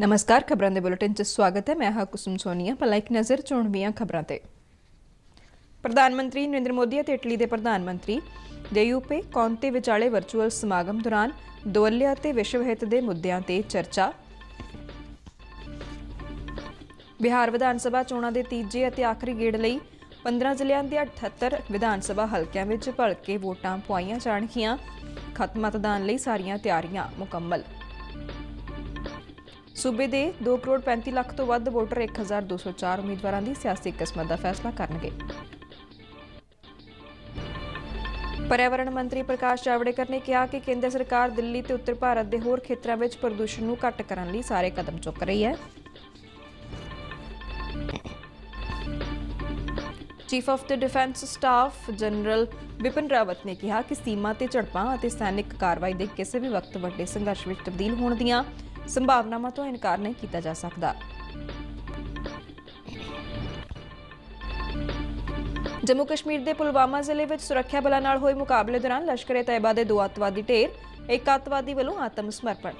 ਨਮਸਕਾਰ ਖਬਰਾਂ ਦੇ ਬੁਲੇਟਿਨ 'ਚ ਸਵਾਗਤ ਹੈ ਮੈਂ ਹਾਂ ਕੁਸਮ ਸੋਨੀਆ ਪਹਿਲਾਂ ਇੱਕ ਨਜ਼ਰ ਚੋਣਵੀਆਂ ਖਬਰਾਂ ਤੇ ਪ੍ਰਧਾਨ ਮੰਤਰੀ ਨਰਿੰਦਰ ਮੋਦੀ ਅਤੇ ਇਟਲੀ ਦੇ ਪ੍ਰਧਾਨ ਮੰਤਰੀ ਯੂਪੇ ਕੌਂਤੇ ਵਿਚਾਲੇ ਵਰਚੁਅਲ ਸਮਾਗਮ ਦੌਰਾਨ ਦੋਲਿਆ ਤੇ ਵਿਸ਼ਵ ਹਿੱਤ ਦੇ ਮੁੱਦਿਆਂ ਤੇ ਚਰਚਾ ਬਿਹਾਰ ਵਿਧਾਨ ਸਭਾ ਚੋਣਾਂ ਦੇ ਤੀਜੇ ਅਤੇ ਆਖਰੀ ਗੇੜ ਲਈ 15 ਜ਼ਿਲ੍ਹਿਆਂ ਦੇ 78 ਵਿਧਾਨ ਸਭਾ ਹਲਕਿਆਂ ਵਿੱਚ ਭਲਕੇ ਵੋਟਾਂ ਪੁਆਈਆਂ ਜਾਣਗੀਆਂ ਖਤਮਤਦਾਨ ਮਤਦਾਨ ਲਈ ਸਾਰੀਆਂ ਤਿਆਰੀਆਂ ਮੁਕੰਮਲ ਸੂਬੇ ਦੇ 2 ਕਰੋੜ 35 ਲੱਖ ਤੋਂ ਵੱਧ ਵੋਟਰ 1204 ਉਮੀਦਵਾਰਾਂ ਦੀ ਸਿਆਸੀ ਕਿਸਮਤ ਦਾ ਫੈਸਲਾ ਕਰਨਗੇ ਪਰਿਆਵਰਣ ਮੰਤਰੀ ਪ੍ਰਕਾਸ਼ ਜਾਵੜੇਕਰ ਨੇ ਕਿਹਾ ਕਿ ਕੇਂਦਰ ਸਰਕਾਰ ਦਿੱਲੀ ਤੇ ਉੱਤਰ ਭਾਰਤ ਦੇ ਹੋਰ ਖੇਤਰਾਂ ਵਿੱਚ ਪ੍ਰਦੂਸ਼ਣ ਨੂੰ ਘੱਟ ਕਰਨ ਲਈ ਸਾਰੇ ਕਦਮ ਚੁੱਕ ਰਹੀ ਹੈ chief of the defence staff general Vipin Rawat ਨੇ ਕਿਹਾ ਕਿ ਸੀਮਾ ਤੇ ਝੜਪਾਂ ਅਤੇ ਸੈਨਿਕ ਕਾਰਵਾਈ ਦੇ ਕਿਸੇ ਵੀ ਵਕਤ ਵੱਡੇ ਸੰਘਰਸ਼ ਵਿੱਚ ਤਬਦੀਲ ਹੋਣ ਦੀਆਂ ਸੰਭਾਵਨਾਵਾਂ ਤੋਂ ਇਨਕਾਰ ਨਹੀਂ ਕੀਤਾ ਜਾ ਸਕਦਾ ਜੰਮੂ ਕਸ਼ਮੀਰ ਦੇ ਪੁਲਵਾਮਾ ਜ਼ਿਲ੍ਹੇ ਵਿੱਚ ਸੁਰੱਖਿਆ ਬਲਾਂ ਨਾਲ ਹੋਏ ਮੁਕਾਬਲੇ ਦੌਰਾਨ ਲਸ਼ਕਰ-ਏ ਤੈਬਾ ਦੇ ਦੋ ਅੱਤਵਾਦੀ ਢੇਰ ਇੱਕ ਆਤਵਾਦੀ ਵੱਲੋਂ ਆਤਮ ਸਮਰਪਣ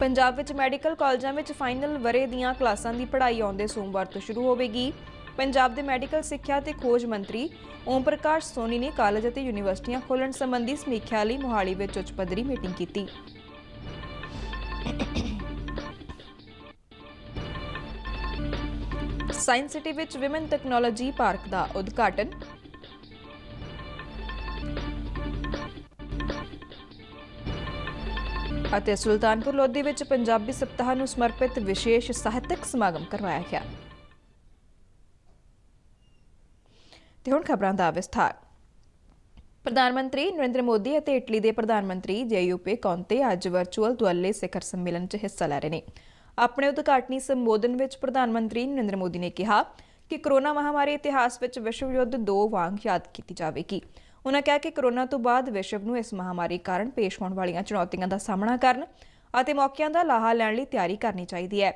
ਪੰਜਾਬ ਵਿੱਚ ਮੈਡੀਕਲ ਕਾਲਜਾਂ ਵਿੱਚ ਫਾਈਨਲ ਵਰੇ ਦੀਆਂ ਕਲਾਸਾਂ ਦੀ ਪੜ੍ਹਾਈ ਆਉਂਦੇ ਸੋਮਵਾਰ ਤੋਂ ਸ਼ੁਰੂ ਹੋਵੇਗੀ ਪੰਜਾਬ ਦੇ ਮੈਡੀਕਲ ਸਿੱਖਿਆ ਤੇ ਖੋਜ ਮੰਤਰੀ ਓਮ ਪ੍ਰਕਾਸ਼ ਸੋਨੀ ਨੇ ਕਾਲਜ ਅਤੇ ਯੂਨੀਵਰਸਿਟੀਆਂ ਖੋਲਣ ਸੰਬੰਧੀ ਸਮੀਖਿਆ ਲਈ ਮੁਹਾਲੀ ਵਿੱਚ ਉੱਚ ਪੱਧਰੀ ਮੀਟਿੰਗ ਕੀਤੀ। ਸਾਇੰਸ ਸਿਟੀ ਵਿੱਚ ਵਿਮਨ ਟੈਕਨੋਲੋਜੀ ਪਾਰਕ ਦਾ ਉਦਘਾਟਨ ਅਤੇ ਸੁਲਤਾਨਪੁਰ ਲੋਧੀ ਵਿੱਚ ਪੰਜਾਬੀ ਸਪਤਾਹ ਨੂੰ ਸਮਰਪਿਤ ਵਿਸ਼ੇਸ਼ ਸਾਹਿਤਕ ਸਮਾਗਮ ਕਰਵਾਇਆ ਗਿਆ। ਤੇ ਹੁਣ ਖਬਰਾਂ ਦਾ ਵਿਸਥਾਰ ਪ੍ਰਧਾਨ ਮੰਤਰੀ ਨਰਿੰਦਰ ਮੋਦੀ ਅਤੇ ਇਟਲੀ ਦੇ ਪ੍ਰਧਾਨ ਮੰਤਰੀ ਜੇਯੂਪੀ ਕੌਂਤੇ ਅੱਜ ਵਰਚੁਅਲ ਦੁਆਲੇ ਸਿਖਰ ਸੰਮੇਲਨ 'ਚ ਹਿੱਸਾ ਲੈ ਰਹੇ ਨੇ ਆਪਣੇ ਉਦਘਾਟਨੀ ਸੰਬੋਧਨ ਵਿੱਚ ਪ੍ਰਧਾਨ ਮੰਤਰੀ ਨਰਿੰਦਰ ਮੋਦੀ ਨੇ ਕਿਹਾ ਕਿ ਕਰੋਨਾ ਮਹਾਮਾਰੀ ਇਤਿਹਾਸ ਵਿੱਚ ਵਿਸ਼ਵ ਯੁੱਧ 2 ਵਾਂਗ ਯਾਦ ਕੀਤੀ ਜਾਵੇਗੀ ਉਹਨਾਂ ਕਿਹਾ ਕਿ ਕਰੋਨਾ ਤੋਂ ਬਾਅਦ ਵਿਸ਼ਵ ਨੂੰ ਇਸ ਮਹਾਮਾਰੀ ਕਾਰਨ ਪੇਸ਼ ਹੋਣ ਵਾਲੀਆਂ ਚੁਣੌਤੀਆਂ ਦਾ ਸਾਹਮਣਾ ਕਰਨ ਅਤੇ ਮੌਕਿਆਂ ਦਾ ਲਾਹਾ ਲੈਣ ਲਈ ਤਿਆਰੀ ਕਰਨੀ ਚਾਹੀਦੀ ਹੈ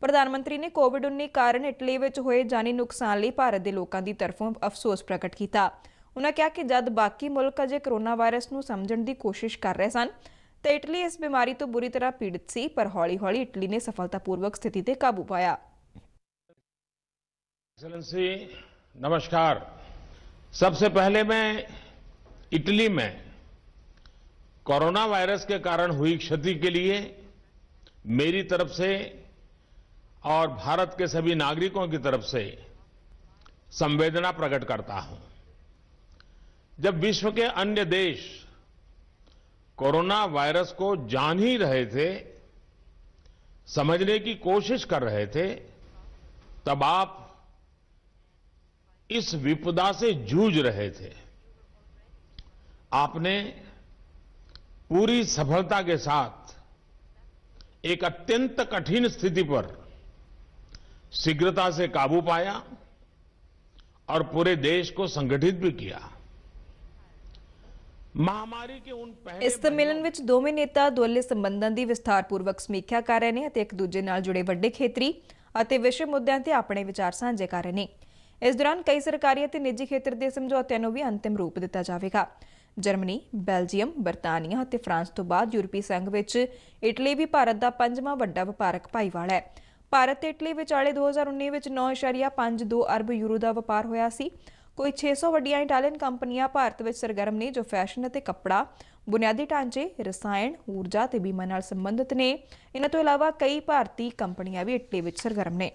ਪ੍ਰਧਾਨ ਮੰਤਰੀ ਨੇ ਕੋਵਿਡ-19 ਕਾਰਨ ਇਟਲੀ ਵਿੱਚ ਹੋਏ ਜਾਨੀ ਨੁਕਸਾਨ ਲਈ ਭਾਰਤ ਦੇ ਲੋਕਾਂ ਦੀ ਤਰਫੋਂ ਅਫਸੋਸ ਪ੍ਰਗਟ ਕੀਤਾ ਉਹਨਾਂ ਕਿਹਾ ਕਿ ਜਦ ਬਾਕੀ ਮੁਲਕ ਅਜੇ ਕਰੋਨਾ ਵਾਇਰਸ ਨੂੰ ਸਮਝਣ ਦੀ ਕੋਸ਼ਿਸ਼ ਕਰ ਰਹੇ ਸਨ ਤੇ ਇਟਲੀ ਇਸ ਬਿਮਾਰੀ ਤੋਂ ਬੁਰੀ ਤਰ੍ਹਾਂ ਪੀੜਿਤ ਸੀ ਪਰ ਹੌਲੀ-ਹੌਲੀ ਇਟਲੀ ਨੇ ਸਫਲਤਾਪੂਰਵਕ ਸਥਿਤੀ ਤੇ ਕਾਬੂ ਪਾਇਆ ਨਮਸਕਾਰ ਸਭ ਤੋਂ ਪਹਿਲੇ ਮੈਂ ਇਟਲੀ ਮੈਂ कोरोना ਵਾਇਰਸ ਦੇ ਕਾਰਨ ਹੋਈ ਖਤੀ ਕੇ ਲਈ ਮੇਰੀ ਤਰਫ ਸੇ और भारत के सभी नागरिकों की तरफ से संवेदना प्रकट करता हूं जब विश्व के अन्य देश कोरोना वायरस को जान ही रहे थे समझने की कोशिश कर रहे थे तब आप इस विपदा से जूझ रहे थे आपने पूरी सफलता के साथ एक अत्यंत कठिन स्थिति पर शीघ्रता से काबू पाया और पूरे देश को संगठित भी किया ਮਹਾਮਾਰੀ ਕੇ ਉਨ ਪਹਿਲੇ ਇਸ ਸੰਮੇਲਨ ਵਿੱਚ ਦੋਵੇਂ ਨੇਤਾ ਦੁਆਲੇ ਸੰਬੰਧਾਂ ਦੀ ਵਿਸਥਾਰਪੂਰਵਕ ਸਮੀਖਿਆ ਕਰ ਰਹੇ ਨੇ ਅਤੇ ਇੱਕ ਦੂਜੇ ਨਾਲ ਜੁੜੇ ਵੱਡੇ ਖੇਤਰੀ ਅਤੇ ਵਿਸ਼ੇ ਮੁੱਦਿਆਂ ਤੇ ਆਪਣੇ ਵਿਚਾਰ ਸਾਂਝੇ ਕਰ ਰਹੇ ਨੇ ਇਸ ਦੌਰਾਨ ਕਈ ਸਰਕਾਰੀ ਅਤੇ ਨਿੱਜੀ ਖੇਤਰ ਦੇ ਸਮਝੌਤਿਆਂ ਨੂੰ ਵੀ ਅੰਤਿਮ ਰੂਪ ਦਿੱਤਾ ਜਾਵੇਗਾ ਜਰਮਨੀ ਬੈਲਜੀਅਮ ਬਰਤਾਨੀਆ ਅਤੇ ਫਰਾਂਸ ਤੋਂ ਬਾਅਦ ਯੂਰਪੀ ਸੰਘ ਵਿੱਚ ਇਟਲੀ ਵੀ ਭਾਰਤ ਦਾ ਪੰਜਵਾਂ ਵੱਡਾ ਵਪਾਰਕ ਭਾਈਵਾਲ ਹੈ ਭਾਰਤ ਤੇ ਇਟਲੀ ਵਿਚਾਲੇ 2019 ਵਿੱਚ 9.52 ਅਰਬ ਯੂਰੋ ਦਾ ਵਪਾਰ ਹੋਇਆ ਸੀ ਕੋਈ 600 ਵੱਡੀਆਂ ਇਟਾਲੀਅਨ ਕੰਪਨੀਆਂ ਭਾਰਤ ਵਿੱਚ ਸਰਗਰਮ ਨੇ ਜੋ ਫੈਸ਼ਨ ਅਤੇ ਕੱਪੜਾ ਬੁਨਿਆਦੀ ਢਾਂਚੇ ਰਸਾਇਣ ਊਰਜਾ ਤੇ ਬੀਮਾ ਨਾਲ ਸੰਬੰਧਿਤ ਨੇ ਇਹਨਾਂ ਤੋਂ ਇਲਾਵਾ ਕਈ ਭਾਰਤੀ ਕੰਪਨੀਆਂ ਵੀ ਇਟਲੀ ਵਿੱਚ ਸਰਗਰਮ ਨੇ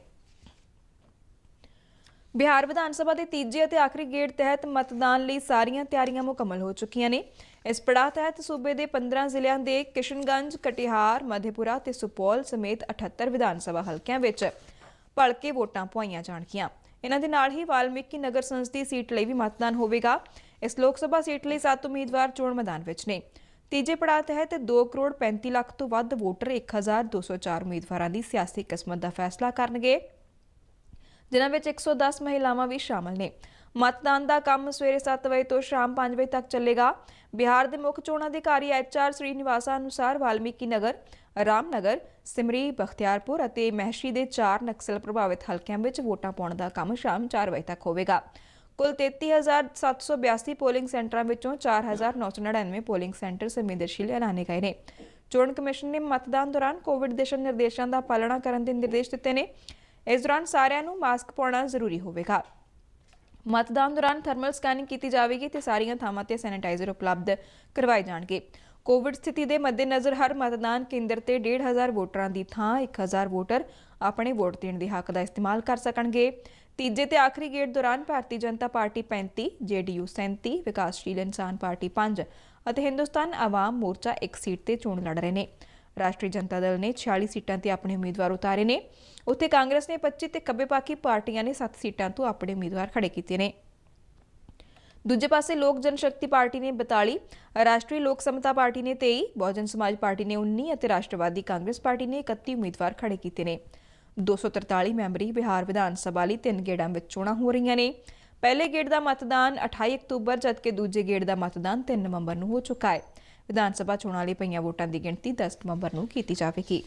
ਬਿਹਾਰ ਵਿਧਾਨ ਸਭਾ ਦੇ ਤੀਜੇ ਅਤੇ ਆਖਰੀ ਗੇੜ ਤਹਿਤ ਮਤਦਾਨ ਲਈ ਸਾਰੀਆਂ ਤਿਆਰੀਆਂ ਮੁਕੰਮਲ ਹੋ ਚੁੱਕੀਆਂ ਨੇ ਇਸ ਪੜਾਅ ਤਹਿਤ ਸੂਬੇ ਦੇ 15 ਜ਼ਿਲ੍ਹਿਆਂ ਦੇ ਕਿਸ਼ਨਗੰਜ, ਕਟਿਹਾਰ, ਮਧੇਪੁਰਾ ਤੇ ਸੁਪੌਲ ਸਮੇਤ 78 ਵਿਧਾਨ ਸਭਾ ਹਲਕਿਆਂ ਵਿੱਚ ਭਲਕੇ ਵੋਟਾਂ ਪਵਾਈਆਂ ਜਾਣਗੀਆਂ ਇਹਨਾਂ ਦੇ ਨਾਲ ਹੀ ਵਾਲਮੀਕੀ ਨਗਰ ਸੰਸਦੀ ਸੀਟ ਲਈ ਵੀ ਮਤਦਾਨ ਹੋਵੇਗਾ ਇਸ ਲੋਕ ਸਭਾ ਸੀਟ ਲਈ 7 ਉਮੀਦਵਾਰ ਚੋਣ ਮੈਦਾਨ ਵਿੱਚ ਨੇ ਤੀਜੇ ਪੜਾਅ ਤਹਿਤ 2 ਕਰੋੜ 35 ਲੱਖ ਤੋਂ ਵੱਧ ਵੋਟਰ 1204 ਉਮੀਦਵਾਰਾਂ ਦੀ ਸਿਆਸੀ ਕਿਸਮਤ ਦਾ ਫੈਸਲਾ ਕਰਨਗੇ ਜਿਨ੍ਹਾਂ ਵਿੱਚ 110 ਮਹਿਲਾਵਾਂ ਵੀ ਸ਼ਾਮਲ ਨੇ ਮਤਦਾਨ ਦਾ ਕੰਮ ਸਵੇਰੇ 7 ਵਜੇ ਤੋਂ ਸ਼ਾਮ 5 ਵਜੇ ਤੱਕ ਚੱਲੇਗਾ ਬਿਹਾਰ ਦੇ ਮੁੱਖ ਚੋਣ ਅਧਿਕਾਰੀ ਐਚ ਆਰ ਸ੍ਰੀਨਿਵਾਸਾ ਅਨੁਸਾਰ ਵਾਲਮੀਕੀ ਨਗਰ ਰਾਮਨਗਰ ਸਿਮਰੀ ਬਖਤਿਆਰਪੁਰ ਅਤੇ ਮਹਿਸ਼ੀ ਦੇ ਚਾਰ ਨਕਸਲ ਪ੍ਰਭਾਵਿਤ ਹਲਕਿਆਂ ਵਿੱਚ ਵੋਟਾਂ ਪਾਉਣ ਦਾ ਕੰਮ ਸ਼ਾਮ 4 ਵਜੇ ਤੱਕ ਹੋਵੇਗਾ ਕੁੱਲ 33782 ਪੋਲਿੰਗ ਸੈਂਟਰਾਂ ਵਿੱਚੋਂ 4999 ਪੋਲਿੰਗ ਸੈਂਟਰ ਸੰਵੇਦਨਸ਼ੀਲ ਐਲਾਨੇ ਗਏ ਨੇ ਚੋਣ ਕਮਿਸ਼ਨ ਨੇ ਮਤਦਾਨ ਦੌਰਾਨ ਕੋਵਿਡ ਦਿਸ਼ਾ ਨਿਰਦੇਸ਼ਾਂ ਦਾ ਪਾਲਣਾ ਕਰਨ ਦੇ ਨਿਰਦੇਸ਼ ਦਿੱਤੇ ਨੇ ਇਸ ਦੌਰਾਨ ਸਾਰਿਆਂ ਨੂੰ ਮਾਸਕ ਪਾਉਣਾ ਜ਼ਰੂਰੀ ਹੋਵੇਗਾ ਮਤਦਾਨ ਦੌਰਾਨ ਥਰਮਲ ਸਕੈਨਿੰਗ ਕੀਤੀ ਜਾਵੇਗੀ ਤੇ ਸਾਰੀਆਂ ਥਾਵਾਂ ਤੇ ਸੈਨੀਟਾਈਜ਼ਰ ਉਪਲਬਧ ਕਰਵਾਏ ਜਾਣਗੇ ਕੋਵਿਡ ਸਥਿਤੀ ਦੇ ਮੱਦੇਨਜ਼ਰ ਹਰ ਮਤਦਾਨ ਕੇਂਦਰ ਤੇ 1500 ਵੋਟਰਾਂ ਦੀ ਥਾਂ 1000 ਵੋਟਰ ਆਪਣੇ ਵੋਟ ਦੇਣ ਦੇ ਹੱਕ ਦਾ ਇਸਤੇਮਾਲ ਕਰ ਸਕਣਗੇ ਤੀਜੇ ਤੇ ਆਖਰੀ ਗੇੜ ਦੌਰਾਨ ਭਾਰਤੀ ਜਨਤਾ ਪਾਰਟੀ 35 ਜੇਡੀਯੂ 37 ਵਿਕਾਸਸ਼ੀਲ ਇਨਸਾਨ ਪਾਰਟੀ 5 ਅਤੇ ਹਿੰਦੁਸਤਾਨ ਆਵਾਮ ਮੋਰਚਾ 1 ਸੀਟ ਤੇ ਚੋਣ ਲੜ ਰਹੇ ਨੇ ਰਾਸ਼ਟਰੀ ਜਨਤਾ ਦਲ ਨੇ 46 ਸੀਟਾਂ ਤੇ ਆਪਣੇ ਉਮੀਦਵਾਰ ਉਤਾਰੇ ਨੇ ਉੱਥੇ ਕਾਂਗਰਸ ਨੇ 25 ਤੇ ਕੱਬੇ ਪਾਕੀ ਪਾਰਟੀਆਂ ਨੇ 7 ਸੀਟਾਂ ਤੋਂ ਆਪਣੇ ਉਮੀਦਵਾਰ ਖੜੇ ਕੀਤੇ ਨੇ ਦੂਜੇ ਪਾਸੇ ਲੋਕ ਜਨਸ਼ਕਤੀ ਪਾਰਟੀ ਨੇ 42 ਰਾਸ਼ਟਰੀ ਲੋਕ ਸਮਤਾ ਪਾਰਟੀ ਨੇ 23 ਬਹੁਜਨ ਸਮਾਜ ਪਾਰਟੀ ਨੇ 19 ਅਤੇ ਰਾਸ਼ਟਰਵਾਦੀ ਕਾਂਗਰਸ ਪਾਰਟੀ ਨੇ 31 ਉਮੀਦਵਾਰ ਖੜੇ ਕੀਤੇ ਨੇ 243 ਮੈਂਬਰੀ ਬਿਹਾਰ ਵਿਧਾਨ ਸਭਾ ਲਈ ਤਿੰਨ ਗੇੜਾਂ ਵਿੱਚ ਚੋਣਾਂ ਹੋ ਰਹੀਆਂ ਨੇ ਪਹਿਲੇ ਗੇੜ ਦਾ ਮਤਦਾਨ 28 ਅਕਤੂਬਰ ਜਦਕਿ ਦੂਜੇ ਗੇੜ ਦਾ ਮਤਦਾਨ 3 ਨਵੰਬਰ ਨੂੰ ਹੋ ਚੁੱਕਾ ਹੈ ਵਿਧਾਨ ਸਭਾ ਚੋਣਾਂ ਲਈ ਪਈਆਂ ਵੋਟਾਂ ਦੀ ਗਿਣਤੀ 10 ਨਵੰਬਰ ਨੂੰ ਕੀਤੀ ਜਾਵੇਗੀ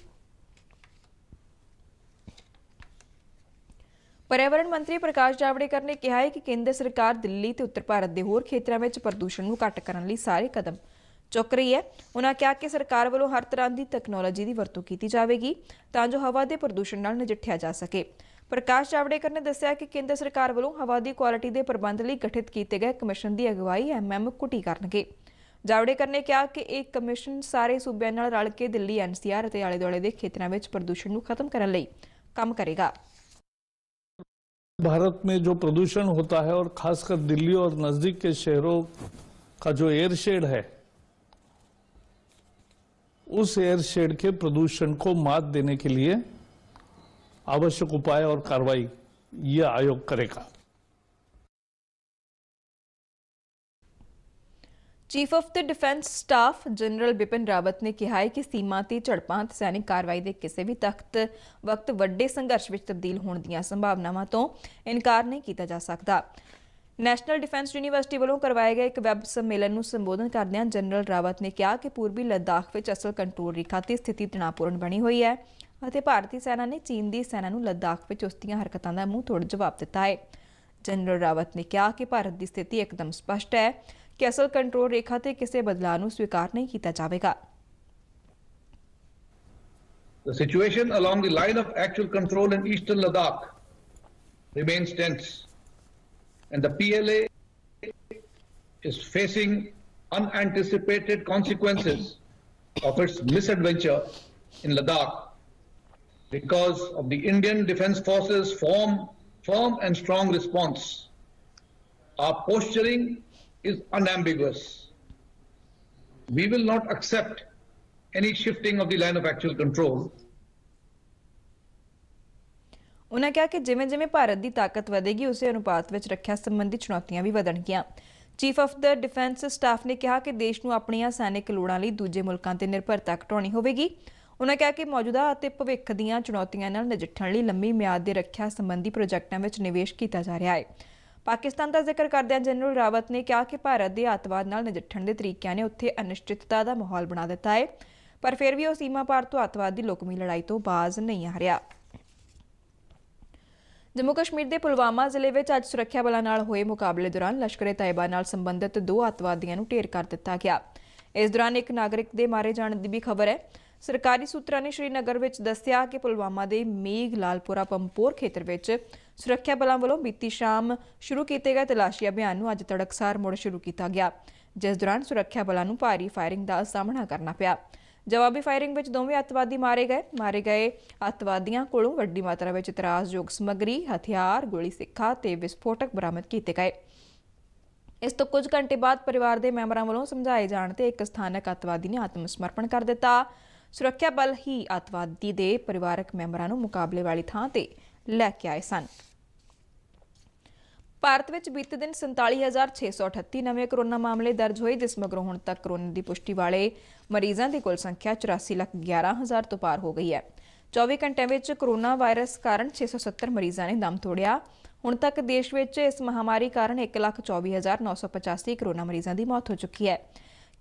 ਪਰਿਆਵਰਣ ਮੰਤਰੀ ਪ੍ਰਕਾਸ਼ ਜਾਵੜੇਕਰ ਨੇ ਕਿਹਾ ਹੈ ਕਿ ਕੇਂਦਰ ਸਰਕਾਰ ਦਿੱਲੀ ਤੇ ਉੱਤਰ ਭਾਰਤ ਦੇ ਹੋਰ ਖੇਤਰਾਂ ਵਿੱਚ ਪ੍ਰਦੂਸ਼ਣ ਨੂੰ ਘੱਟ ਕਰਨ ਲਈ ਸਾਰੇ ਕਦਮ ਚੁੱਕ ਰਹੀ ਹੈ ਉਹਨਾਂ ਕਿਹਾ ਕਿ ਸਰਕਾਰ ਵੱਲੋਂ ਹਰ ਤਰ੍ਹਾਂ ਦੀ ਟੈਕਨੋਲੋਜੀ ਦੀ ਵਰਤੋਂ ਕੀਤੀ ਜਾਵੇਗੀ ਤਾਂ ਜੋ ਹਵਾ ਦੇ ਪ੍ਰਦੂਸ਼ਣ ਨਾਲ ਨਜਿੱਠਿਆ ਜਾ ਸਕੇ ਪ੍ਰਕਾਸ਼ ਜਾਵੜੇਕਰ ਨੇ ਦੱਸਿਆ ਕਿ ਕੇਂਦਰ ਸਰਕਾਰ ਵੱਲੋਂ ਹਵਾ ਦੀ ਕੁਆਲਿਟੀ ਦੇ ਪ੍ਰਬੰਧ ਲਈ ਗਠਿਤ ਕੀਤੇ ਗਏ ਕਮਿਸ਼ਨ ਦੀ ਅਗਵਾਈ ਐਮਐਮ ਕੁਟੀ ਕਰਨਗੇ जावडेकर ने कहा कि एक कमिशन सारे सूबे रल के दिल्ली एन सी आर आले दुआले के खेतर ਵਿੱਚ ਪ੍ਰਦੂਸ਼ਣ ਨੂੰ ਖਤਮ ਕਰਨ भारत में जो प्रदूषण होता है और खासकर दिल्ली और नजदीक के शहरों का जो एयर शेड है उस एयर शेड के प्रदूषण को मात देने के लिए आवश्यक उपाय और कार्रवाई यह आयोग करेगा chief of the defence staff general Bipin Rawat ਨੇ ਕਿਹਾ ਹੈ ਕਿ ਸੀਮਾ ਤੇ ਝੜਪਾਂ ਤੇ ਸੈਨਿਕ ਕਾਰਵਾਈ ਦੇ ਕਿਸੇ ਵੀ ਤਖਤ ਵਕਤ ਵੱਡੇ ਸੰਘਰਸ਼ ਵਿੱਚ ਤਬਦੀਲ ਹੋਣ ਦੀਆਂ ਸੰਭਾਵਨਾਵਾਂ ਤੋਂ ਇਨਕਾਰ ਨਹੀਂ ਕੀਤਾ ਜਾ ਸਕਦਾ ਨੈਸ਼ਨਲ ਡਿਫੈਂਸ ਯੂਨੀਵਰਸਿਟੀ ਵੱਲੋਂ ਕਰਵਾਏ ਗਏ ਇੱਕ ਵੈਬ ਸੰਮੇਲਨ ਨੂੰ ਸੰਬੋਧਨ ਕਰਦਿਆਂ ਜਨਰਲ ਰਾਵਤ ਨੇ ਕਿਹਾ ਕਿ ਪੂਰਬੀ ਲੱਦਾਖ ਵਿੱਚ ਅਸਲ ਕੰਟਰੋਲ ਰੇਖਾ ਤੇ ਸਥਿਤੀ ਤਣਾਅਪੂਰਨ ਬਣੀ ਹੋਈ ਹੈ ਅਤੇ ਭਾਰਤੀ ਸੈਨਾ ਨੇ ਚੀਨ ਦੀ ਸੈਨਾ ਨੂੰ ਲੱਦਾਖ ਵਿੱਚ ਉਸ ਦੀਆਂ ਹਰਕਤਾਂ ਦਾ ਮੂੰਹ ਤੋੜ ਜਵਾਬ ਦਿੱਤਾ ਹੈ ਜਨਰਲ ਰਾਵਤ ਨੇ ਕਿਹਾ ਕਿ ਭਾਰਤ ਦੀ ਸਥਿਤੀ ਇੱਕਦਮ ਸਪਸ਼ਟ ਹੈ कि असल कंट्रोल रेखा से किसी बदलाव स्वीकार नहीं किया जाएगा The situation along the line of actual control in eastern Ladakh remains tense and the PLA is facing unanticipated consequences of its misadventure in Ladakh because of the Indian Defense Forces' firm, firm and strong response. Our posturing is unambiguous. We will not accept any shifting of the line of actual control ਉਹਨਾਂ ਕਿਹਾ ਕਿ ਜਿਵੇਂ-ਜਿਵੇਂ ਭਾਰਤ ਦੀ ਤਾਕਤ ਵਧੇਗੀ ਉਸੇ ਅਨੁਪਾਤ ਵਿੱਚ ਰੱਖਿਆ ਸੰਬੰਧੀ ਚੁਣੌਤੀਆਂ ਵੀ ਵਧਣਗੀਆਂ chief of the defence staff ਨੇ ਕਿਹਾ ਕਿ ਦੇਸ਼ ਨੂੰ ਆਪਣੀਆਂ ਸੈਨਿਕ ਲੋੜਾਂ ਲਈ ਦੂਜੇ ਮੁਲਕਾਂ ਤੇ ਨਿਰਭਰਤਾ ਘਟਾਉਣੀ ਹੋਵੇਗੀ ਉਹਨਾਂ ਕਿਹਾ ਕਿ ਮੌਜੂਦਾ ਅਤੇ ਭਵਿੱਖ ਦੀਆਂ ਚੁਣੌਤੀਆਂ ਨਾਲ ਨਜਿੱਠਣ ਲਈ ਲੰਮੀ ਮਿਆਦ ਦੇ ਰੱਖਿਆ ਸੰਬੰਧੀ ਪ੍ਰੋਜੈਕਟਾਂ ਵਿੱਚ ਨਿਵੇਸ਼ ਕੀਤਾ ਜਾ ਰਿਹਾ ਹੈ ਪਾਕਿਸਤਾਨ ਦਾ ਜ਼ਿਕਰ ਕਰਦਿਆਂ ਜਨਰਲ ਰਾਵਤ ਨੇ ਕਿਹਾ ਕਿ ਭਾਰਤ ਦੇ ਆਤਵਾਦ ਨਾਲ ਨਜਿੱਠਣ ਦੇ ਤਰੀਕਿਆਂ ਨੇ ਉੱਥੇ ਅਨਿਸ਼ਚਿਤਤਾ ਦਾ ਮਾਹੌਲ ਬਣਾ ਦਿੱਤਾ ਹੈ ਪਰ ਫਿਰ ਵੀ ਉਹ ਸੀਮਾ ਪਾਰ ਤੋਂ ਆਤਵਾਦ ਦੀ ਲੋਕਮੀ ਲੜਾਈ ਤੋਂ ਬਾਜ਼ ਨਹੀਂ ਆ ਰਿਹਾ ਜੰਮੂ ਕਸ਼ਮੀਰ ਦੇ ਪੁਲਵਾਮਾ ਜ਼ਿਲ੍ਹੇ ਵਿੱਚ ਅੱਜ ਸੁਰੱਖਿਆ ਬਲਾਂ ਨਾਲ ਹੋਏ ਮੁਕਾਬਲੇ ਦੌਰਾਨ ਲਸ਼ਕਰੇ ਤਾਇਬਾ ਨਾਲ ਸੰਬੰਧਿਤ ਦੋ ਆਤਵਾਦੀਆਂ ਨੂੰ ਢੇਰ ਕਰ ਦਿੱਤਾ ਗਿਆ ਇਸ ਦੌਰਾਨ ਇੱਕ ਨਾਗਰਿਕ ਦੇ ਮਾਰੇ ਜਾਣ ਦੀ ਵੀ ਖਬਰ ਹੈ ਸਰਕਾਰੀ ਸੂਤਰਾਂ ਨੇ ਸ਼੍ਰੀਨਗਰ ਵਿੱਚ ਦੱਸਿਆ ਕਿ ਪੁਲਵਾਮਾ ਦੇ ਮੇਗ ਲਾਲਪੁਰਾ ਪੰਪੋਰ ਖੇਤਰ ਵਿੱਚ ਸੁਰੱਖਿਆ ਬਲਾਂ ਵੱਲੋਂ ਬੀਤੀ ਸ਼ਾਮ ਸ਼ੁਰੂ ਕੀਤੇ ਗਏ ਤਲਾਸ਼ੀ ਅਭਿਆਨ ਨੂੰ ਅੱਜ ਤੜਕਸਾਰ ਮੋੜ ਸ਼ੁਰੂ ਕੀਤਾ ਗਿਆ ਜਿਸ ਦੌਰਾਨ ਸੁਰੱਖਿਆ ਬਲਾਂ ਨੂੰ ਭਾਰੀ ਫਾਇਰਿੰਗ ਦਾ ਸਾਹਮਣਾ ਕਰਨਾ ਪਿਆ ਜਵਾਬੀ ਫਾਇਰਿੰਗ ਵਿੱਚ ਦੋਵੇਂ ਅੱਤਵਾਦੀ ਮਾਰੇ ਗਏ ਮਾਰੇ ਗਏ ਅੱਤਵਾਦੀਆਂ ਕੋਲੋਂ ਵੱਡੀ ਮਾਤਰਾ ਵਿੱਚ ਇਤਰਾਜ਼ਯੋਗ ਸਮੱਗਰੀ ਹਥਿਆਰ ਗੋਲੀ ਸਿੱਖਾ ਤੇ ਵਿਸਫੋਟਕ ਬਰਾਮਦ ਕੀਤੇ ਗਏ ਇਸ ਤੋਂ ਕੁਝ ਘੰਟੇ ਬਾਅਦ ਪਰਿਵਾਰ ਦੇ ਮੈਂਬਰਾਂ ਵੱਲੋਂ ਸਮਝਾਏ ਜਾਣ ਤੇ ਇੱਕ ਸਥਾਨਕ ਅੱਤਵਾਦੀ ਨੇ ਆਤਮ ਸਮਰਪਣ ਕਰ ਦਿੱਤਾ ਸੁਰੱਖਿਆ ਬਲ ਹੀ ਅਤਵਾਦੀ ਦੇ ਪਰਿਵਾਰਕ ਮੈਂਬਰਾਂ ਨੂੰ ਮੁਕਾਬਲੇ ਵਾਲੀ ਥਾਂ ਤੇ ਲੈ ਕੇ ਆਏ ਸਨ ਭਾਰਤ ਵਿੱਚ ਬੀਤੇ ਦਿਨ 47638 ਨਵੇਂ ਕੋਰੋਨਾ ਮਾਮਲੇ ਦਰਜ ਹੋਏ ਜਿਸ ਮਗਰੋਂ ਹੁਣ ਤੱਕ ਕੋਰੋਨਾ ਦੀ ਪੁਸ਼ਟੀ ਵਾਲੇ ਮਰੀਜ਼ਾਂ ਦੀ ਕੁੱਲ ਸੰਖਿਆ 84,11,000 ਤੋਂ ਪਾਰ ਹੋ ਗਈ ਹੈ 24 ਘੰਟਿਆਂ ਵਿੱਚ ਕੋਰੋਨਾ ਵਾਇਰਸ ਕਾਰਨ 670 ਮਰੀਜ਼ਾਂ ਨੇ ਦਮ ਤੋੜਿਆ ਹੁਣ ਤੱਕ ਦੇਸ਼ ਵਿੱਚ ਇਸ ਮਹਾਮਾਰੀ ਕਾਰਨ 1,24,985 ਕੋਰੋਨਾ ਮਰੀਜ਼ਾਂ ਦੀ ਮੌਤ ਹੋ ਚੁੱਕੀ ਹੈ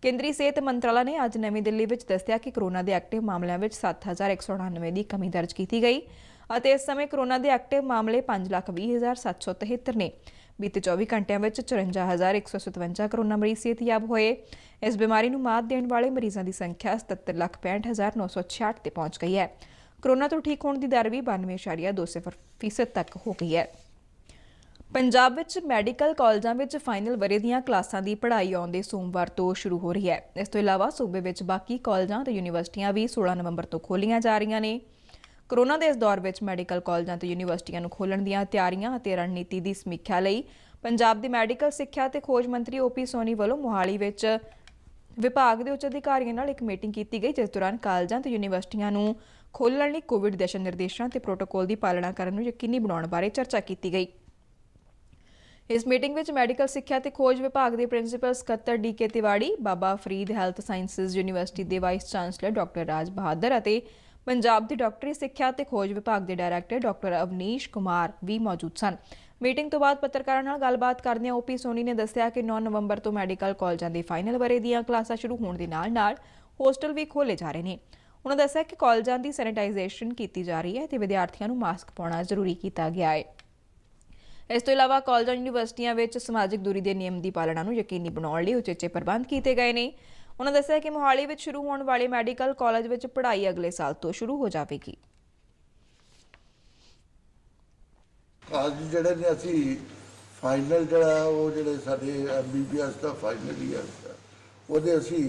ਕੇਂਦਰੀ ਸਿਹਤ ਮੰਤਰਾਲਾ ਨੇ ਅੱਜ ਨਵੀਂ ਦਿੱਲੀ ਵਿੱਚ ਦੱਸਿਆ ਕਿ ਕੋਰੋਨਾ ਦੇ ਐਕਟਿਵ ਮਾਮਲਿਆਂ ਵਿੱਚ 7199 ਦੀ ਕਮੀ ਦਰਜ ਕੀਤੀ ਗਈ ਅਤੇ ਇਸ ਸਮੇਂ ਕੋਰੋਨਾ ਦੇ ਐਕਟਿਵ ਮਾਮਲੇ 520773 ਨੇ ਬੀਤੇ 24 ਘੰਟਿਆਂ ਵਿੱਚ 54157 ਕਰੋਨਾ ਮਰੀਜ਼ ਸਿਹਤਯਾਬ ਹੋਏ ਇਸ ਬਿਮਾਰੀ ਨੂੰ ਮਾਤ ਦੇਣ ਵਾਲੇ ਮਰੀਜ਼ਾਂ ਦੀ ਸੰਖਿਆ 77,65,966 ਤੇ ਪਹੁੰਚ ਗਈ ਹੈ ਕਰੋਨਾ ਤੋਂ ਠੀਕ ਹੋਣ ਦੀ ਦਰ ਵੀ 92.20% ਤੱਕ ਹੋ ਗਈ ਹੈ ਪੰਜਾਬ ਵਿੱਚ ਮੈਡੀਕਲ ਕਾਲਜਾਂ ਵਿੱਚ ਫਾਈਨਲ ਵਰੇ ਦੀਆਂ ਕਲਾਸਾਂ ਦੀ ਪੜ੍ਹਾਈ ਆਉਂਦੇ ਸੋਮਵਾਰ ਤੋਂ ਸ਼ੁਰੂ ਹੋ ਰਹੀ ਹੈ ਇਸ ਤੋਂ ਇਲਾਵਾ ਸੂਬੇ ਵਿੱਚ ਬਾਕੀ ਕਾਲਜਾਂ ਤੇ ਯੂਨੀਵਰਸਿਟੀਆਂ ਵੀ 16 ਨਵੰਬਰ ਤੋਂ ਖੋਲੀਆਂ ਜਾ ਰਹੀਆਂ ਨੇ ਕਰੋਨਾ ਦੇ ਇਸ ਦੌਰ ਵਿੱਚ ਮੈਡੀਕਲ ਕਾਲਜਾਂ ਤੇ ਯੂਨੀਵਰਸਿਟੀਆਂ ਨੂੰ ਖੋਲਣ ਦੀਆਂ ਤਿਆਰੀਆਂ ਅਤੇ ਰਣਨੀਤੀ ਦੀ ਸਮੀਖਿਆ ਲਈ ਪੰਜਾਬ ਦੇ ਮੈਡੀਕਲ ਸਿੱਖਿਆ ਤੇ ਖੋਜ ਮੰਤਰੀ ਓਪੀ ਸੋਨੀ ਵੱਲੋਂ ਮੁਹਾਲੀ ਵਿੱਚ ਵਿਭਾਗ ਦੇ ਉੱਚ ਅਧਿਕਾਰੀਆਂ ਨਾਲ ਇੱਕ ਮੀਟਿੰਗ ਕੀਤੀ ਗਈ ਜਿਸ ਦੌਰਾਨ ਕਾਲਜਾਂ ਤੇ ਯੂਨੀਵਰਸਿਟੀਆਂ ਨੂੰ ਖੋਲਣ ਲਈ ਕੋਵਿਡ ਦਿਸ਼ਾ ਨਿਰਦੇਸ਼ਾਂ ਤੇ ਪ੍ਰੋਟੋਕੋਲ ਦੀ ਪਾਲਣਾ ਕਰਨ ਨੂੰ ਯਕੀਨੀ ਬਣਾਉਣ ਬਾਰੇ ਚਰਚਾ ਕੀਤੀ ਗਈ ਇਸ ਮੀਟਿੰਗ ਵਿੱਚ ਮੈਡੀਕਲ ਸਿੱਖਿਆ ਤੇ ਖੋਜ ਵਿਭਾਗ ਦੇ ਪ੍ਰਿੰਸੀਪਲ ਸਕੱਤਰ DK Tiwari Baba Farid health sciences university ਦੇ vice chancellor doctor Raj Bahadur ਅਤੇ ਪੰਜਾਬ ਦੀ ਡਾਕਟਰੀ ਸਿੱਖਿਆ ਤੇ ਖੋਜ ਵਿਭਾਗ ਦੇ ਡਾਇਰੈਕਟਰ ਡਾਕਟਰ ਅਵਨੀਸ਼ ਕੁਮਾਰ ਵੀ ਮੌਜੂਦ ਸਨ ਮੀਟਿੰਗ ਤੋਂ ਬਾਅਦ ਪੱਤਰਕਾਰਾਂ ਨਾਲ ਗੱਲਬਾਤ ਕਰਦਿਆਂ ਓਪੀ ਸੋਨੀ ਨੇ ਦੱਸਿਆ ਕਿ 9 ਨਵੰਬਰ ਤੋਂ ਮੈਡੀਕਲ ਕਾਲਜਾਂ ਦੇ ਫਾਈਨਲ ਬਰੇ ਦੀਆਂ ਕਲਾਸਾਂ ਸ਼ੁਰੂ ਹੋਣ ਦੇ ਨਾਲ-ਨਾਲ ਹੋਸਟਲ ਵੀ ਖੋਲੇ ਜਾ ਰਹੇ ਨੇ ਉਹਨਾਂ ਦੱਸਿਆ ਕਿ ਕਾਲਜਾਂ ਦੀ ਸੈਨੀਟਾਈਜੇਸ਼ਨ ਕੀਤੀ ਜਾ ਰਹੀ ਹੈ ਤੇ ਵਿਦਿਆਰਥੀਆਂ ਨੂੰ ਮਾਸਕ ਪਾਉਣਾ ਜ਼ਰੂਰੀ ਕੀਤਾ ਗਿਆ ਹੈ ਇਸ ਤੋਂ ਇਲਾਵਾ ਕਾਲਜਾਂ ਯੂਨੀਵਰਸਿਟੀਆਂ ਵਿੱਚ ਸਮਾਜਿਕ ਦੂਰੀ ਦੇ ਨਿਯਮ ਦੀ ਪਾਲਣਾ ਨੂੰ ਯਕੀਨੀ ਬਣਾਉਣ ਲਈ ਉਚੇਚੇ ਪ੍ਰਬੰਧ ਕੀਤੇ ਗਏ ਨੇ ਉਹਨਾਂ ਦੱਸਿਆ ਕਿ ਮੋਹਾਲੀ ਵਿੱਚ ਸ਼ੁਰੂ ਹੋਣ ਵਾਲੇ ਮੈਡੀਕਲ ਕਾਲਜ ਵਿੱਚ ਪੜ੍ਹਾਈ ਅਗਲੇ ਸਾਲ ਤੋਂ ਸ਼ੁਰੂ ਹੋ ਜਾਵੇਗੀ ਕਾਲਜ ਜਿਹੜੇ ਨੇ ਅਸੀਂ ਫਾਈਨਲ ਜਿਹੜਾ ਉਹ ਜਿਹੜੇ ਸਾਡੇ ਐਮਬੀਬੀਐਸ ਦਾ ਫਾਈਨਲ ਹੀ ਦਾ ਉਹਦੇ ਅਸੀਂ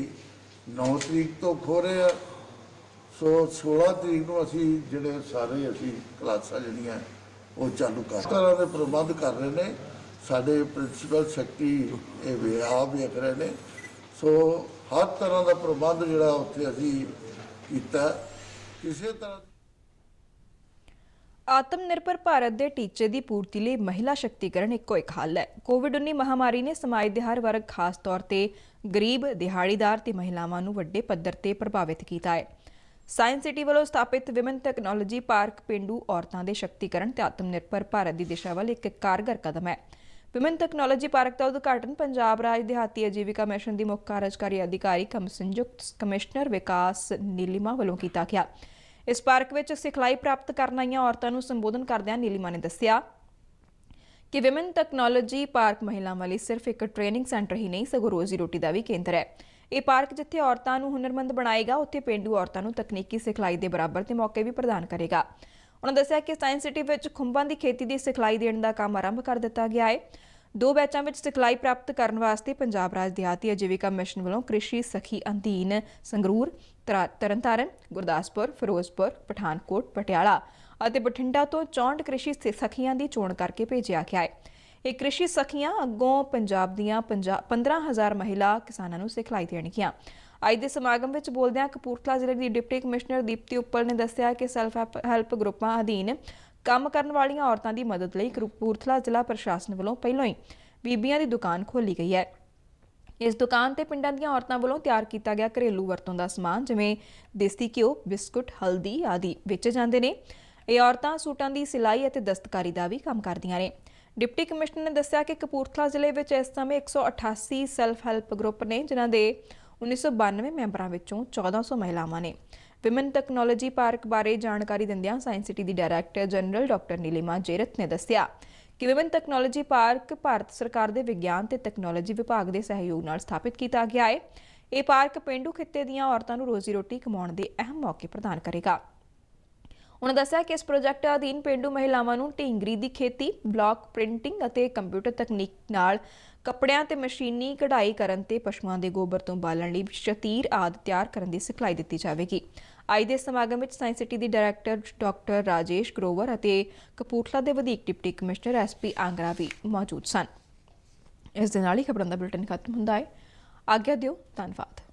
9 ਤਰੀਕ ਤੋਂ ਖੋਰੇ ਆ ਸੋ 16 ਤਰੀਕ ਨੂੰ ਅਸੀਂ ਜਿਹੜੇ ਸਾਰੇ ਅਸੀਂ ਕਲਾਸਾਂ ਜਿਹੜੀਆਂ ਉਹ ਚਾਲੂ ਕਰ ਤਰ੍ਹਾਂ ਦੇ ਪ੍ਰਬੰਧ ਕਰ ਰਹੇ ਨੇ ਸਾਡੇ ਪ੍ਰਿੰਸੀਪਲ ਸੈਕਟਰੀ ਇਹ ਵਿਆਹ ਵੀ ਕਰ ਰਹੇ ਨੇ ਸੋ ਹਰ ਤਰ੍ਹਾਂ ਦਾ ਪ੍ਰਬੰਧ ਜਿਹੜਾ ਉੱਥੇ ਅਸੀਂ ਕੀਤਾ ਕਿਸੇ ਤਰ੍ਹਾਂ ਆਤਮ ਨਿਰਭਰ ਭਾਰਤ ਦੇ ਟੀਚੇ ਦੀ ਪੂਰਤੀ ਲਈ ਮਹਿਲਾ ਸ਼ਕਤੀਕਰਨ ਇੱਕੋ ਇੱਕ ਹੱਲ ਹੈ ਕੋਵਿਡ-19 ਮਹਾਮਾਰੀ ਨੇ ਸਮਾਜ ਦੇ ਹਰ ਵਰਗ ਖਾਸ ਤੌਰ ਤੇ ਗਰੀਬ ਦਿਹਾੜੀਦਾਰ ਤੇ ਮਹਿਲਾਵਾਂ ਨੂੰ ਵੱਡੇ ਪੱਧਰ ਤੇ ਪ੍ਰਭਾਵਿਤ ਕੀਤਾ ਹੈ ਸਾਇੰਸ ਸਿਟੀ ਵੱਲੋਂ ਸਥਾਪਿਤ ਵਿਮਨ ਟੈਕਨੋਲੋਜੀ ਪਾਰਕ ਪਿੰਡੂ ਔਰਤਾਂ ਦੇ ਸ਼ਕਤੀਕਰਨ ਤੇ ਆਤਮ ਨਿਰਭਰ ਭਾਰਤ ਦੀ ਦਿਸ਼ਾ ਵੱਲ ਇੱਕ ਕਾਰਗਰ ਕਦਮ ਹੈ ਵਿਮਨ ਟੈਕਨੋਲੋਜੀ ਪਾਰਕ ਦਾ ਉਦਘਾਟਨ ਪੰਜਾਬ ਰਾਜ ਦਿਹਾਤੀ ਅਜੀਵਿਕਾ ਮਿਸ਼ਨ ਦੀ ਮੁੱਖ ਕਾਰਜਕਾਰੀ ਅਧਿਕਾਰੀ ਕਮ ਸੰਯੁਕਤ ਕਮਿਸ਼ਨਰ ਵਿਕਾਸ ਨੀਲਿਮਾ ਵੱਲੋਂ ਕੀਤਾ ਗਿਆ ਇਸ ਪਾਰਕ ਵਿੱਚ ਸਿਖਲਾਈ ਪ੍ਰਾਪਤ ਕਰਨ ਆਈਆਂ ਔਰਤਾਂ ਨੂੰ ਸੰਬੋਧਨ ਕਰਦਿਆਂ ਨੀਲਿਮਾ ਨੇ ਦੱਸਿਆ ਕਿ ਵਿਮਨ ਟੈਕਨੋਲੋਜੀ ਪਾਰਕ ਮਹਿਲਾਵਾਂ ਲਈ ਸਿਰਫ ਇੱਕ ਟ੍ਰੇਨਿੰਗ ਸੈਂਟਰ ਹੀ ਨਹੀਂ ਸਗੋਂ ਰੋਜ਼ੀ ਰੋਟੀ ਦਾ ਵੀ ਕੇਂਦਰ ਹੈ ਇਹ ਪਾਰਕ ਜਿੱਥੇ ਔਰਤਾਂ ਨੂੰ ਹੁਨਰਮੰਦ ਬਣਾਏਗਾ ਉੱਥੇ ਪਿੰਡੂ ਔਰਤਾਂ ਨੂੰ ਤਕਨੀਕੀ ਸਿਖਲਾਈ ਦੇ ਬਰਾਬਰ ਤੇ ਮੌਕੇ ਵੀ ਪ੍ਰਦਾਨ ਕਰੇਗਾ ਉਹਨਾਂ ਦੱਸਿਆ ਕਿ ਸਾਇੰਸ ਸਿਟੀ ਵਿੱਚ ਖੁੰਬਾਂ ਦੀ ਖੇਤੀ ਦੀ ਸਿਖਲਾਈ ਦੇਣ ਦਾ ਕੰਮ ਆਰੰਭ ਕਰ ਦਿੱਤਾ ਗਿਆ ਹੈ ਦੋ ਬੈਚਾਂ ਵਿੱਚ ਸਿਖਲਾਈ ਪ੍ਰਾਪਤ ਕਰਨ ਵਾਸਤੇ ਪੰਜਾਬ ਰਾਜ ਦਿਹਾਤੀ ਅਜੀਵਿਕਾ ਮਿਸ਼ਨ ਵੱਲੋਂ ਕ੍ਰਿਸ਼ੀ ਸਖੀ ਅੰਦੀਨ ਸੰਗਰੂਰ ਤਰਨਤਾਰਨ ਗੁਰਦਾਸਪੁਰ ਫਿਰੋਜ਼ਪੁਰ ਪਠਾਨਕੋਟ ਪਟਿਆਲਾ ਅਤੇ ਬਠਿੰਡਾ ਤੋਂ 64 ਕ੍ਰਿਸ਼ੀ ਸਖੀਆਂ ਦੀ ਚੋਣ ਕਰਕੇ ਭੇਜਿਆ ਗਿਆ ਹੈ ਇਹ ਕ੍ਰਿਸ਼ੀ ਸਖੀਆਂ ਅੱਗੋਂ ਪੰਜਾਬ ਦੀਆਂ 15000 ਮਹਿਲਾ ਕਿਸਾਨਾਂ ਨੂੰ ਸਿਖਲਾਈ ਦੇਣਗੀਆਂ ਅੱਜ ਦੇ ਸਮਾਗਮ ਵਿੱਚ ਬੋਲਦਿਆਂ ਕਪੂਰਥਲਾ ਜ਼ਿਲ੍ਹੇ ਦੀ ਡਿਪਟੀ ਕਮਿਸ਼ਨਰ ਦੀਪਤੀ ਉੱਪਲ ਨੇ ਦੱਸਿਆ ਕਿ ਸੈਲਫ ਹੈਲਪ ਗਰੁੱਪਾਂ ਅਧੀਨ ਕੰਮ ਕਰਨ ਵਾਲੀਆਂ ਔਰਤਾਂ ਦੀ ਮਦਦ ਲਈ ਕਪੂਰਥਲਾ ਜ਼ਿਲ੍ਹਾ ਪ੍ਰਸ਼ਾਸਨ ਵੱਲੋਂ ਪਹਿਲਾਂ ਹੀ ਬੀਬੀਆਂ ਦੀ ਦੁਕਾਨ ਖੋਲੀ ਗਈ ਹੈ ਇਸ ਦੁਕਾਨ ਤੇ ਪਿੰਡਾਂ ਦੀਆਂ ਔਰਤਾਂ ਵੱਲੋਂ ਤਿਆਰ ਕੀਤਾ ਗਿਆ ਘਰੇਲੂ ਵਰਤੋਂ ਦਾ ਸਮਾਨ ਜਿਵੇਂ ਦੇਸੀ ਘਿਓ ਬਿਸਕੁਟ ਹਲਦੀ ਆਦਿ ਵੇਚੇ ਜਾਂਦੇ ਨੇ ਇਹ ਔਰਤਾਂ ਸੂਟਾਂ ਦੀ ਸਿਲਾਈ ਅਤੇ ਦਸਤਕਾਰੀ ਦਾ ਵੀ ਕੰਮ ਕਰਦੀਆਂ ਨੇ ਡਿਪਟੀ ਕਮਿਸ਼ਨਰ ਨੇ ਦੱਸਿਆ ਕਿ ਕਪੂਰਥਲਾ ਜ਼ਿਲ੍ਹੇ ਵਿੱਚ ਇਸ ਸਮੇਂ 188 ਸੈਲਫ ਹੈਲਪ ਗਰੁੱਪ ਨੇ ਜਿਨ੍ਹਾਂ ਦੇ 1992 ਮੈਂਬਰਾਂ ਵਿੱਚੋਂ 1400 ਮਹਿਲਾਵਾਂ ਨੇ ਵਿਮਨ ਟੈਕਨੋਲੋਜੀ ਪਾਰਕ ਬਾਰੇ ਜਾਣਕਾਰੀ ਦਿੰਦਿਆਂ ਸਾਇੰਸ ਸਿਟੀ ਦੀ director general doctor Neelima Jerath ਨੇ ਦੱਸਿਆ ਕਿ ਵਿਮਨ ਟੈਕਨੋਲੋਜੀ ਪਾਰਕ ਭਾਰਤ ਸਰਕਾਰ ਦੇ ਵਿਗਿਆਨ ਤੇ ਟੈਕਨੋਲੋਜੀ ਵਿਭਾਗ ਦੇ ਸਹਿਯੋਗ ਨਾਲ ਸਥਾਪਿਤ ਕੀਤਾ ਗਿਆ ਹੈ ਇਹ ਪਾਰਕ ਪਿੰਡੂ ਖਿੱਤੇ ਦੀਆਂ ਔਰਤਾਂ ਨੂੰ ਰੋਜ਼ੀ ਰੋਟੀ ਕਮਾਉਣ ਦੇ ਅਹਿਮ ਮੌਕੇ ਪ੍ਰਦਾਨ ਕਰੇਗਾ ਉਹਨਾਂ ਦੱਸਿਆ ਕਿ ਇਸ ਪ੍ਰੋਜੈਕਟ ਅਧੀਨ ਪਿੰਡੂ ਮਹਿਲਾਵਾਂ ਨੂੰ ਢਿੰਗਰੀ ਦੀ ਖੇਤੀ ਬਲੌਕ ਪ੍ਰਿੰਟਿੰਗ ਅਤੇ ਕੰਪਿਊਟਰ ਤਕਨੀਕ ਨਾਲ ਕੱਪੜਿਆਂ ਤੇ ਮਸ਼ੀਨੀ ਕਢਾਈ ਕਰਨ ਤੇ ਪਸ਼ੂਆਂ ਦੇ ਗੋਬਰ ਤੋਂ ਬਾਲਣ ਲਈ ਸ਼ਤੀਰ ਆਦ ਤਿਆਰ ਕਰਨ ਦੀ ਸਿਖਲਾਈ ਦਿੱਤੀ ਜਾਵੇਗੀ ਅੱਜ ਦੇ ਸਮਾਗਮ ਵਿੱਚ ਸਾਇੰਸ ਸਿਟੀ ਦੀ ਡਾਇਰੈਕਟਰ ਡਾਕਟਰ ਰਾਜੇਸ਼ ਗਰੋਵਰ ਅਤੇ ਕਪੂਰਥਲਾ ਦੇ ਵਧੀਕ ਡਿਪਟੀ ਕਮਿਸ਼ਨਰ ਐਸਪੀ ਆਂਗਰਾ ਵੀ ਮੌਜੂਦ ਸਨ ਇਸ ਦੇ ਨਾਲ ਹੀ ਖਬਰਾਂ ਦਾ ਬੁਲੇਟਿਨ ਖਤਮ ਹੁੰਦਾ ਹੈ ਆਗਿਆ ਦਿਓ ਧੰਨਵਾਦ